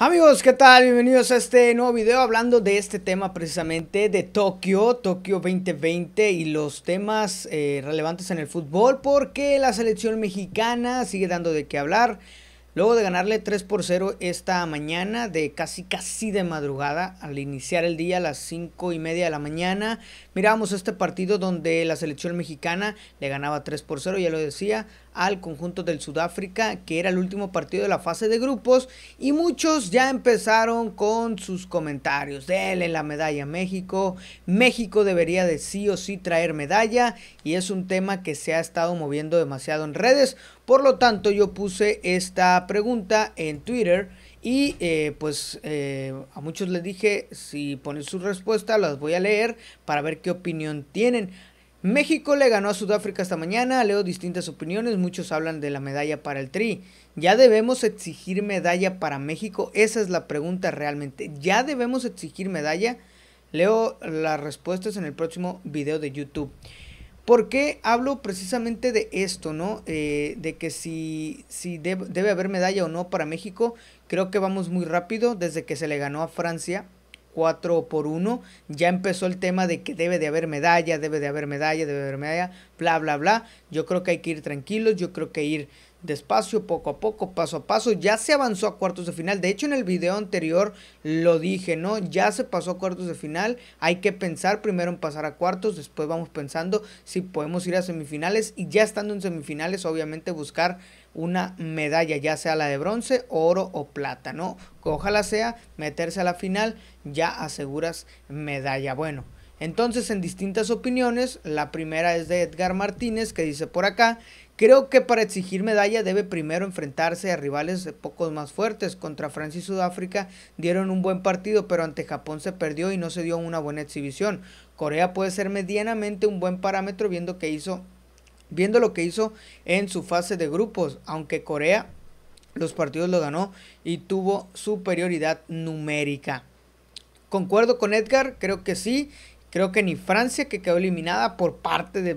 Amigos, ¿qué tal? Bienvenidos a este nuevo video hablando de este tema precisamente de Tokio, Tokio 2020 y los temas eh, relevantes en el fútbol porque la selección mexicana sigue dando de qué hablar. Luego de ganarle 3 por 0 esta mañana de casi casi de madrugada al iniciar el día a las 5 y media de la mañana, miramos este partido donde la selección mexicana le ganaba 3 por 0, ya lo decía, al conjunto del Sudáfrica, que era el último partido de la fase de grupos, y muchos ya empezaron con sus comentarios. Dele la medalla a México, México debería de sí o sí traer medalla, y es un tema que se ha estado moviendo demasiado en redes, por lo tanto yo puse esta pregunta en Twitter. Y eh, pues eh, a muchos les dije, si ponen su respuesta, las voy a leer para ver qué opinión tienen. México le ganó a Sudáfrica esta mañana, leo distintas opiniones, muchos hablan de la medalla para el Tri. ¿Ya debemos exigir medalla para México? Esa es la pregunta realmente. ¿Ya debemos exigir medalla? Leo las respuestas en el próximo video de YouTube. ¿Por qué hablo precisamente de esto, no? Eh, de que si, si debe haber medalla o no para México. Creo que vamos muy rápido desde que se le ganó a Francia 4 por 1 ya empezó el tema de que debe de haber medalla, debe de haber medalla, debe de haber medalla, bla, bla, bla. Yo creo que hay que ir tranquilos, yo creo que ir despacio, poco a poco, paso a paso. Ya se avanzó a cuartos de final. De hecho, en el video anterior lo dije, ¿no? Ya se pasó a cuartos de final. Hay que pensar primero en pasar a cuartos, después vamos pensando si podemos ir a semifinales y ya estando en semifinales, obviamente buscar una medalla, ya sea la de bronce, oro o plata, ¿no? Ojalá sea meterse a la final, ya aseguras medalla. Bueno. Entonces, en distintas opiniones, la primera es de Edgar Martínez, que dice por acá, Creo que para exigir medalla debe primero enfrentarse a rivales pocos más fuertes. Contra Francia y Sudáfrica dieron un buen partido, pero ante Japón se perdió y no se dio una buena exhibición. Corea puede ser medianamente un buen parámetro viendo hizo viendo lo que hizo en su fase de grupos, aunque Corea los partidos lo ganó y tuvo superioridad numérica. Concuerdo con Edgar, creo que sí, creo que ni Francia que quedó eliminada por parte de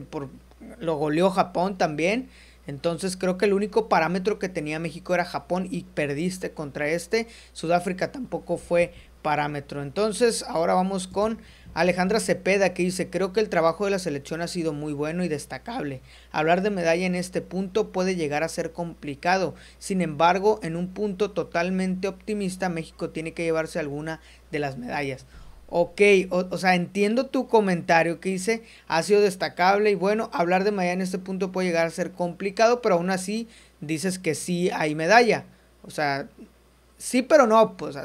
lo goleó Japón también. Entonces creo que el único parámetro que tenía México era Japón y perdiste contra este. Sudáfrica tampoco fue parámetro. Entonces ahora vamos con Alejandra Cepeda que dice, creo que el trabajo de la selección ha sido muy bueno y destacable. Hablar de medalla en este punto puede llegar a ser complicado. Sin embargo, en un punto totalmente optimista, México tiene que llevarse alguna de las medallas. Ok, o, sea, entiendo tu comentario que hice, ha sido destacable y bueno, hablar de medalla en este punto puede llegar a ser complicado, pero aún así dices que sí hay medalla. O sea, sí, pero no, pues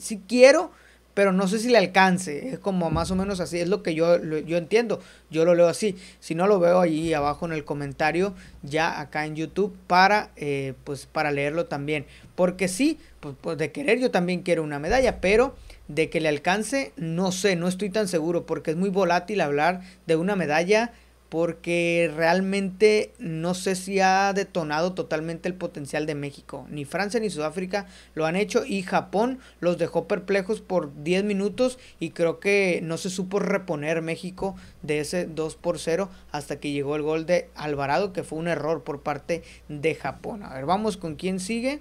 si quiero, pero no sé si le alcance. Es como más o menos así, es lo que yo, yo entiendo. Yo lo leo así. Si no lo veo ahí abajo en el comentario, ya acá en YouTube, para, eh, pues, para leerlo también. Porque sí, pues, pues de querer yo también quiero una medalla, pero de que le alcance, no sé, no estoy tan seguro, porque es muy volátil hablar de una medalla porque realmente no sé si ha detonado totalmente el potencial de México. Ni Francia ni Sudáfrica lo han hecho y Japón los dejó perplejos por 10 minutos y creo que no se supo reponer México de ese 2 por 0 hasta que llegó el gol de Alvarado que fue un error por parte de Japón. A ver, vamos con quién sigue.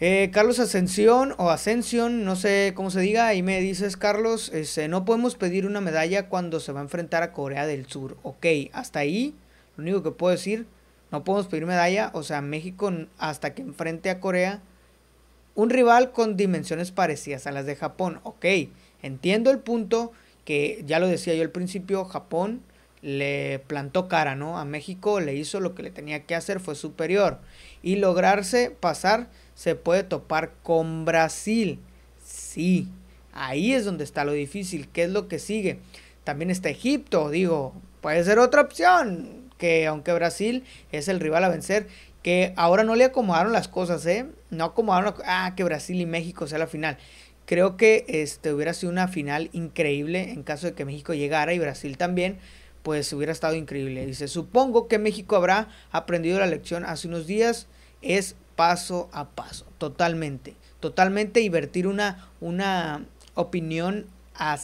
Eh, Carlos Ascensión o Ascensión, no sé cómo se diga, ahí me dices Carlos, este, no podemos pedir una medalla cuando se va a enfrentar a Corea del Sur. Ok, hasta ahí, lo único que puedo decir, no podemos pedir medalla, o sea, México hasta que enfrente a Corea, un rival con dimensiones parecidas a las de Japón. Ok, entiendo el punto que ya lo decía yo al principio, Japón le plantó cara, ¿no? A México le hizo lo que le tenía que hacer, fue superior. Y lograrse pasar, se puede topar con Brasil. Sí, ahí es donde está lo difícil, ¿qué es lo que sigue? También está Egipto, digo, puede ser otra opción, que aunque Brasil es el rival a vencer, que ahora no le acomodaron las cosas, ¿eh? No acomodaron, ah, que Brasil y México sea la final. Creo que este hubiera sido una final increíble en caso de que México llegara y Brasil también pues hubiera estado increíble. Dice, supongo que México habrá aprendido la lección hace unos días, es paso a paso, totalmente, totalmente, y vertir una, una opinión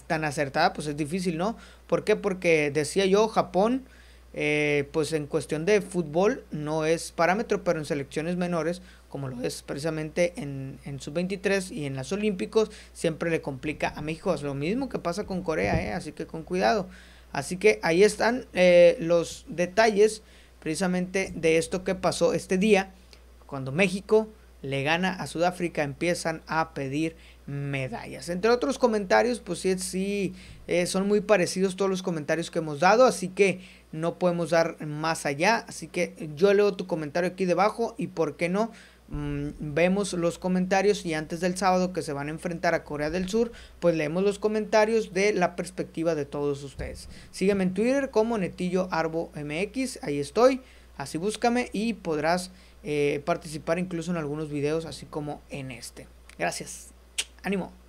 tan acertada, pues es difícil, ¿no? ¿Por qué? Porque decía yo, Japón, eh, pues en cuestión de fútbol no es parámetro, pero en selecciones menores, como lo es precisamente en, en sub-23 y en las Olímpicos, siempre le complica a México. Es lo mismo que pasa con Corea, ¿eh? Así que con cuidado. Así que ahí están eh, los detalles precisamente de esto que pasó este día. Cuando México le gana a Sudáfrica, empiezan a pedir medallas. Entre otros comentarios, pues sí, sí eh, son muy parecidos todos los comentarios que hemos dado, así que no podemos dar más allá. Así que yo leo tu comentario aquí debajo y por qué no Mm, vemos los comentarios y antes del sábado que se van a enfrentar a Corea del Sur, pues leemos los comentarios de la perspectiva de todos ustedes. Sígueme en Twitter como Netillo Arbo MX, ahí estoy, así búscame y podrás eh, participar incluso en algunos videos así como en este. Gracias. Ánimo.